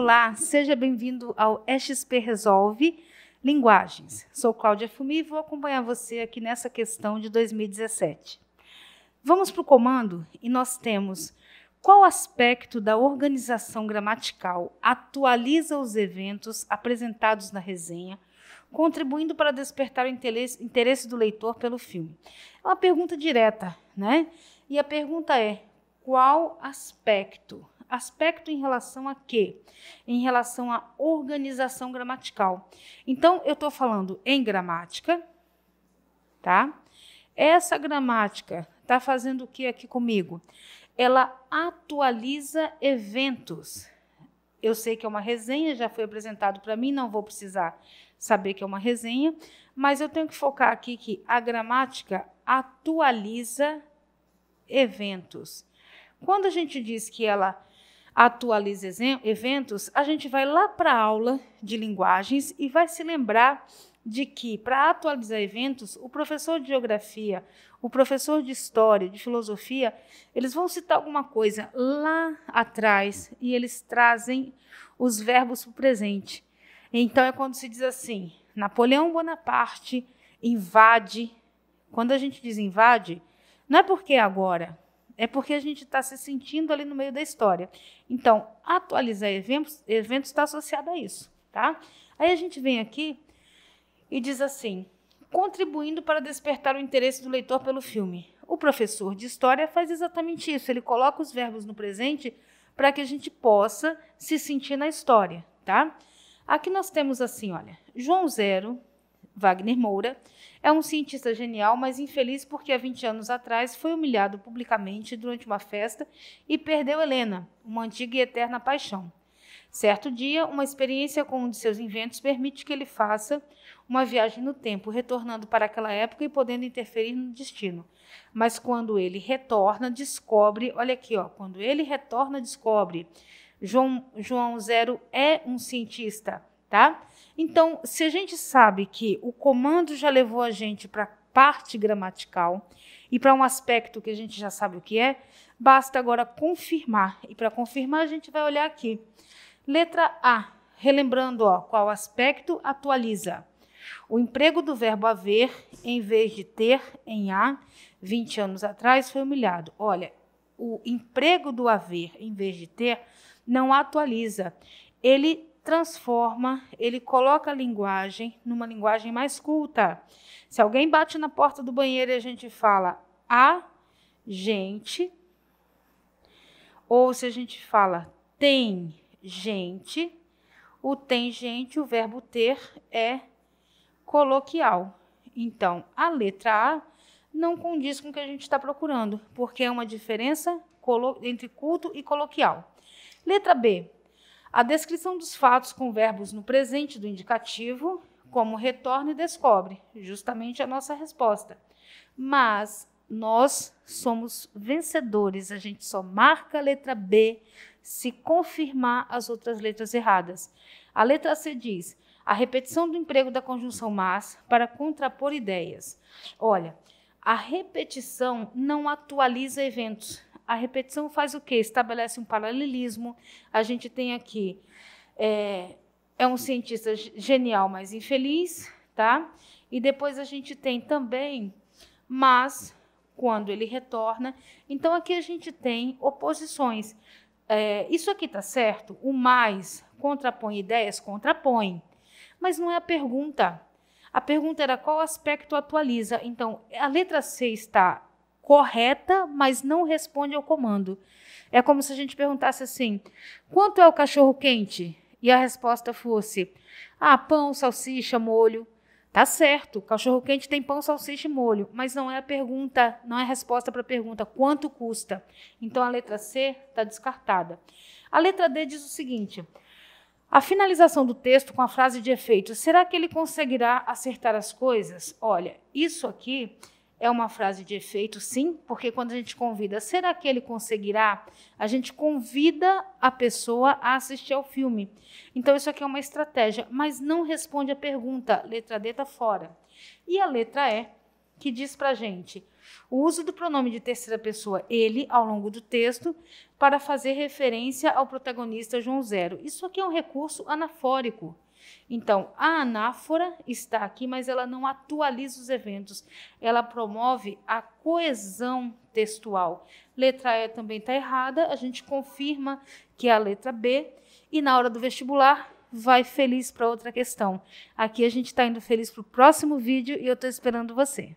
Olá, seja bem-vindo ao XP Resolve Linguagens. Sou Cláudia Fumi e vou acompanhar você aqui nessa questão de 2017. Vamos para o comando e nós temos qual aspecto da organização gramatical atualiza os eventos apresentados na resenha, contribuindo para despertar o interesse do leitor pelo filme? É uma pergunta direta, né? E a pergunta é: qual aspecto aspecto em relação a quê? Em relação à organização gramatical. Então, eu estou falando em gramática, tá? Essa gramática está fazendo o que aqui comigo? Ela atualiza eventos. Eu sei que é uma resenha, já foi apresentado para mim, não vou precisar saber que é uma resenha, mas eu tenho que focar aqui que a gramática atualiza eventos. Quando a gente diz que ela atualiza eventos, a gente vai lá para a aula de linguagens e vai se lembrar de que, para atualizar eventos, o professor de geografia, o professor de história, de filosofia, eles vão citar alguma coisa lá atrás e eles trazem os verbos para o presente. Então é quando se diz assim: Napoleão Bonaparte invade. Quando a gente diz invade, não é porque é agora, é porque a gente está se sentindo ali no meio da história. Então, atualizar eventos está associado a isso, tá? Aí a gente vem aqui e diz assim: contribuindo para despertar o interesse do leitor pelo filme. O professor de história faz exatamente isso. Ele coloca os verbos no presente para que a gente possa se sentir na história, tá? Aqui nós temos assim, olha, João Zero Wagner Moura, é um cientista genial, mas infeliz porque há 20 anos atrás foi humilhado publicamente durante uma festa e perdeu Helena, uma antiga e eterna paixão. Certo dia, uma experiência com um de seus inventos permite que ele faça uma viagem no tempo, retornando para aquela época e podendo interferir no destino. Mas quando ele retorna, descobre, olha aqui, ó, quando ele retorna, descobre João, João Zero é um cientista, tá? Então, se a gente sabe que o comando já levou a gente para a parte gramatical e para um aspecto que a gente já sabe o que é, basta agora confirmar. E para confirmar, a gente vai olhar aqui. Letra A, relembrando ó, qual aspecto atualiza. O emprego do verbo haver, em vez de ter, em A, 20 anos atrás, foi humilhado. Olha, o emprego do haver, em vez de ter, não atualiza. Ele transforma, ele coloca a linguagem numa linguagem mais culta. Se alguém bate na porta do banheiro e a gente fala a gente, ou se a gente fala tem gente, o tem gente, o verbo ter é coloquial. Então, a letra A não condiz com o que a gente está procurando, porque é uma diferença entre culto e coloquial. Letra B, a descrição dos fatos com verbos no presente do indicativo, como retorna e descobre, justamente a nossa resposta. Mas nós somos vencedores, a gente só marca a letra B se confirmar as outras letras erradas. A letra C diz: a repetição do emprego da conjunção mas para contrapor ideias. Olha, a repetição não atualiza eventos, a repetição faz o quê? Estabelece um paralelismo. A gente tem aqui é, é um cientista genial, mas infeliz, tá? E depois a gente tem também, mas quando ele retorna. Então aqui a gente tem oposições. É, isso aqui está certo? O mais contrapõe ideias? Contrapõe. Mas não é a pergunta. A pergunta era qual aspecto atualiza. Então, a letra C está correta, mas não responde ao comando. É como se a gente perguntasse assim: quanto é o cachorro quente? E a resposta fosse: ah, pão, salsicha, molho. Tá certo, cachorro quente tem pão, salsicha e molho, mas não é a pergunta, não é a resposta para a pergunta quanto custa. Então a letra C está descartada. A letra D diz o seguinte: a finalização do texto com a frase de efeito, será que ele conseguirá acertar as coisas? Olha, isso aqui é uma frase de efeito, sim, porque quando a gente convida, será que ele conseguirá? A gente convida a pessoa a assistir ao filme. Então, isso aqui é uma estratégia, mas não responde a pergunta. Letra D está fora. E a letra E, que diz para gente o uso do pronome de terceira pessoa ele ao longo do texto para fazer referência ao protagonista João Zero. Isso aqui é um recurso anafórico. Então, a anáfora está aqui, mas ela não atualiza os eventos. Ela promove a coesão textual. Letra E também está errada, a gente confirma que é a letra B. E na hora do vestibular, vai feliz para outra questão. Aqui a gente está indo feliz para o próximo vídeo e eu estou esperando você.